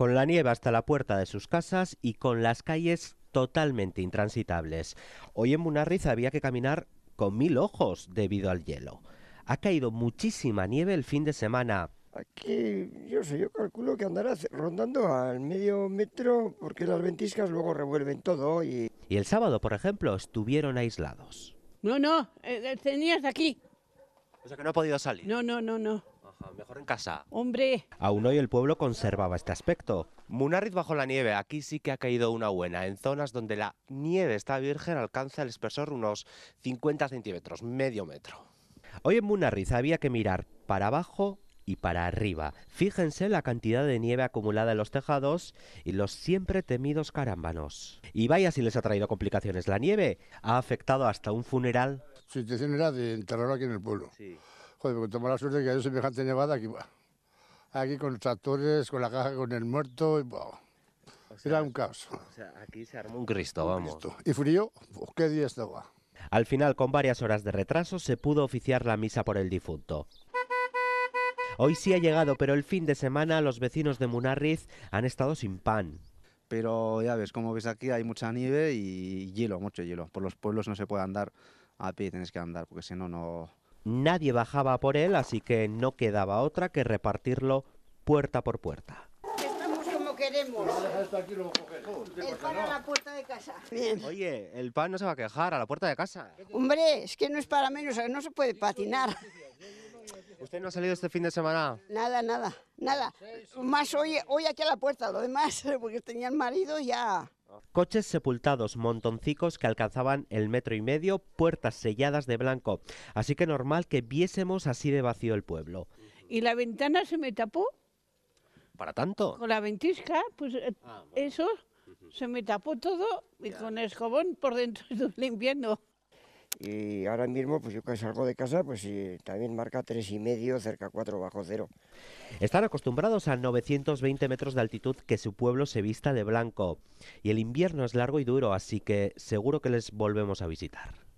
con la nieve hasta la puerta de sus casas y con las calles totalmente intransitables. Hoy en Munarriz había que caminar con mil ojos debido al hielo. Ha caído muchísima nieve el fin de semana. Aquí, yo sé, yo calculo que andará rondando al medio metro porque las ventiscas luego revuelven todo y... el sábado, por ejemplo, estuvieron aislados. No, no, eh, eh, tenías aquí. O sea que no ha podido salir. No, no, no, no mejor en casa. Hombre. Aún hoy el pueblo conservaba este aspecto. Munarriz bajo la nieve, aquí sí que ha caído una buena. En zonas donde la nieve está virgen alcanza el espesor unos 50 centímetros, medio metro. Hoy en Munarriz había que mirar para abajo y para arriba. Fíjense la cantidad de nieve acumulada en los tejados y los siempre temidos carámbanos. Y vaya si les ha traído complicaciones. La nieve ha afectado hasta un funeral. su situación era de enterrar aquí en el pueblo. Joder, porque tengo la suerte de que hay semejante nevada aquí. Aquí con los tractores, con la caja, con el muerto. Era un caos. aquí se armó un Cristo, vamos. Y frío, qué día estaba. Al final, con varias horas de retraso, se pudo oficiar la misa por el difunto. Hoy sí ha llegado, pero el fin de semana los vecinos de Munarriz han estado sin pan. Pero ya ves, como ves aquí hay mucha nieve y hielo, mucho hielo. Por los pueblos no se puede andar a ah, pie, tienes que andar, porque si no, no, Nadie bajaba por él, así que no quedaba otra que repartirlo puerta por puerta. Estamos como queremos. El pan a la puerta de casa. Oye, el pan no se va a quejar a la puerta de casa. Hombre, es que no es para menos, no se puede patinar. ¿Usted no ha salido este fin de semana? Nada, nada, nada. Más hoy, hoy aquí a la puerta, lo demás, porque tenía el marido ya Coches sepultados, montoncicos que alcanzaban el metro y medio, puertas selladas de blanco. Así que normal que viésemos así de vacío el pueblo. Y la ventana se me tapó. ¿Para tanto? Con la ventisca, pues eh, ah, eso, se me tapó todo y con el escobón por dentro limpiando. Y ahora mismo, pues yo que salgo de casa, pues también marca tres y medio, cerca 4 bajo cero. Están acostumbrados a 920 metros de altitud que su pueblo se vista de blanco. Y el invierno es largo y duro, así que seguro que les volvemos a visitar.